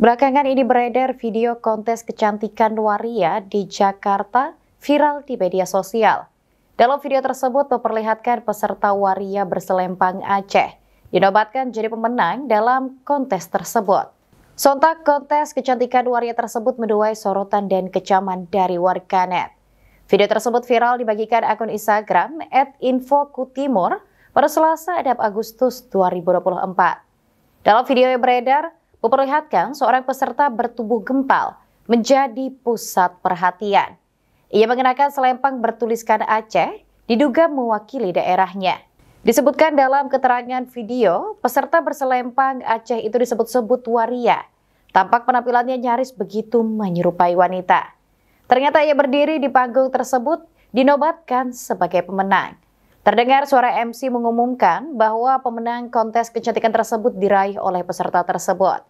Belakangan ini beredar video kontes kecantikan waria di Jakarta viral di media sosial. Dalam video tersebut memperlihatkan peserta waria berselempang Aceh dinobatkan jadi pemenang dalam kontes tersebut. Sontak kontes kecantikan waria tersebut menuai sorotan dan kecaman dari warganet. Video tersebut viral dibagikan akun Instagram @infokutimur pada Selasa 6 Agustus 2024. Dalam video yang beredar, memperlihatkan seorang peserta bertubuh gempal menjadi pusat perhatian. Ia mengenakan selempang bertuliskan Aceh, diduga mewakili daerahnya. Disebutkan dalam keterangan video, peserta berselempang Aceh itu disebut-sebut waria. Tampak penampilannya nyaris begitu menyerupai wanita. Ternyata ia berdiri di panggung tersebut dinobatkan sebagai pemenang. Terdengar suara MC mengumumkan bahwa pemenang kontes kecantikan tersebut diraih oleh peserta tersebut.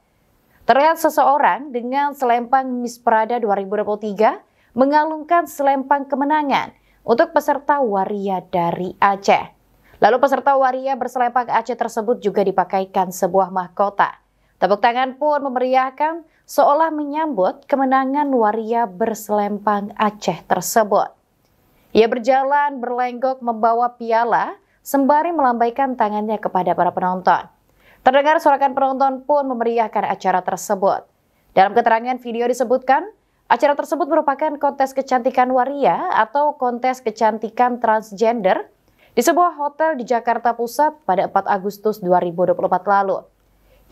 Terlihat seseorang dengan selempang Miss Prada 2023 mengalungkan selempang kemenangan untuk peserta waria dari Aceh. Lalu peserta waria berselempang Aceh tersebut juga dipakaikan sebuah mahkota. Tepuk tangan pun memeriahkan seolah menyambut kemenangan waria berselempang Aceh tersebut. Ia berjalan berlenggok membawa piala sembari melambaikan tangannya kepada para penonton. Terdengar sorakan penonton pun memeriahkan acara tersebut. Dalam keterangan video disebutkan, acara tersebut merupakan kontes kecantikan waria atau kontes kecantikan transgender di sebuah hotel di Jakarta Pusat pada 4 Agustus 2024 lalu.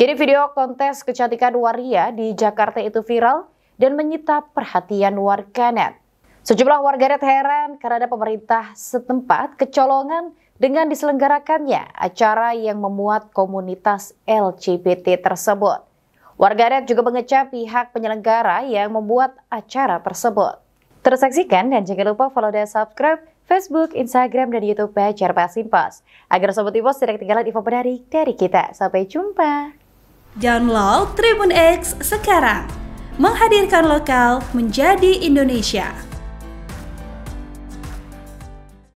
Kini video kontes kecantikan waria di Jakarta itu viral dan menyita perhatian warganet. Sejumlah warganet heran karena pemerintah setempat kecolongan dengan diselenggarakannya acara yang memuat komunitas LGBT tersebut. Warganet juga mengecam pihak penyelenggara yang membuat acara tersebut. Terus saksikan dan jangan lupa follow dan subscribe Facebook, Instagram, dan Youtube Bajar Pasin Pos. Agar Sobat Ipos tidak ketinggalan info menarik dari kita. Sampai jumpa. Download Tribun X sekarang. Menghadirkan lokal menjadi Indonesia.